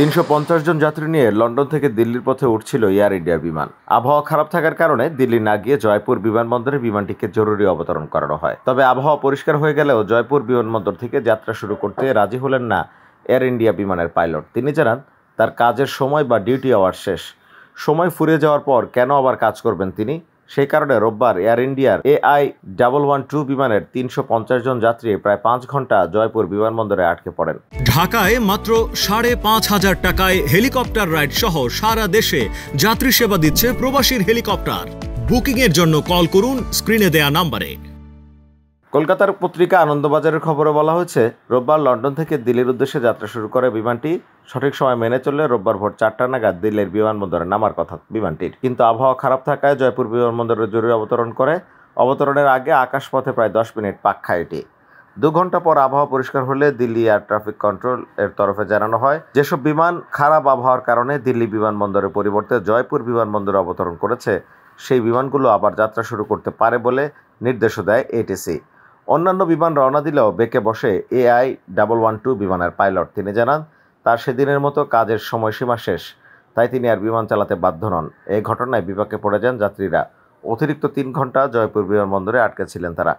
তিনশো জন যাত্রী নিয়ে লন্ডন থেকে দিল্লির পথে উঠছিল এয়ার ইন্ডিয়া বিমান আবহাওয়া খারাপ থাকার কারণে দিল্লি না গিয়ে জয়পুর বিমানবন্দরে বিমানটিকে জরুরি অবতরণ করানো হয় তবে আবহাওয়া পরিষ্কার হয়ে গেলেও জয়পুর বিমানবন্দর থেকে যাত্রা শুরু করতে রাজি হলেন না এয়ার ইন্ডিয়া বিমানের পাইলট তিনি জানান তার কাজের সময় বা ডিউটি আওয়ার শেষ সময় ফুরিয়ে যাওয়ার পর কেন আবার কাজ করবেন তিনি সেই কারণে রোববার এয়ার ইন্ডিয়ার এআই ডাবল ওয়ান টু বিমানের তিনশো জন যাত্রী প্রায় পাঁচ ঘন্টা জয়পুর বিমানবন্দরে আটকে পড়েন ঢাকায় মাত্র সাড়ে পাঁচ হাজার টাকায় হেলিকপ্টার রাইড সহ সারা দেশে যাত্রী সেবা দিচ্ছে প্রবাসীর হেলিকপ্টার বুকিংয়ের জন্য কল করুন স্ক্রিনে দেয়া নাম্বারে কলকাতার পত্রিকা আনন্দবাজারের খবরে বলা হয়েছে রোববার লন্ডন থেকে দিল্লির উদ্দেশ্যে যাত্রা শুরু করে বিমানটি সঠিক সময় মেনে চললে রোববার ভোর চারটা নাগাদ দিল্লির বিমানবন্দরে নামার কথা বিমানটির কিন্তু আবহাওয়া খারাপ থাকায় জয়পুর বিমানবন্দরে জরুরি অবতরণ করে অবতরণের আগে আকাশপথে প্রায় দশ মিনিট পাক খায় এটি দু ঘন্টা পর আবহাওয়া পরিষ্কার হলে দিল্লি এয়ার ট্রাফিক কন্ট্রোল এর তরফে জানানো হয় যেসব বিমান খারাপ আবহাওয়ার কারণে দিল্লি বিমানবন্দরের পরিবর্তে জয়পুর বিমানবন্দরে অবতরণ করেছে সেই বিমানগুলো আবার যাত্রা শুরু করতে পারে বলে নির্দেশও দেয় এটিসি অন্যান্য বিমান রওনা দিলেও বেঁকে বসে এআই ডাবল ওয়ান টু বিমানের পাইলট তিনি জানান তার সেদিনের মতো কাজের সময়সীমা শেষ তাই তিনি আর বিমান চালাতে বাধ্য নন এই ঘটনায় বিপাকে পড়ে যান যাত্রীরা অতিরিক্ত তিন ঘন্টা জয়পুর বিমানবন্দরে আটকে ছিলেন তারা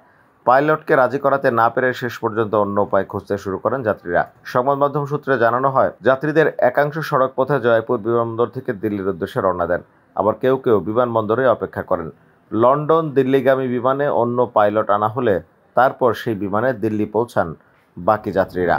পাইলটকে রাজি করাতে না পেরে শেষ পর্যন্ত অন্য উপায় খুঁজতে শুরু করেন যাত্রীরা সংবাদ মাধ্যম সূত্রে জানানো হয় যাত্রীদের একাংশ সড়ক পথে জয়পুর বিমানবন্দর থেকে দিল্লির উদ্দেশ্যে রওনা দেন আবার কেউ কেউ বিমানবন্দরে অপেক্ষা করেন লন্ডন দিল্লিগামী বিমানে অন্য পাইলট আনা হলে তারপর সেই বিমানে দিল্লি পৌঁছান বাকি যাত্রীরা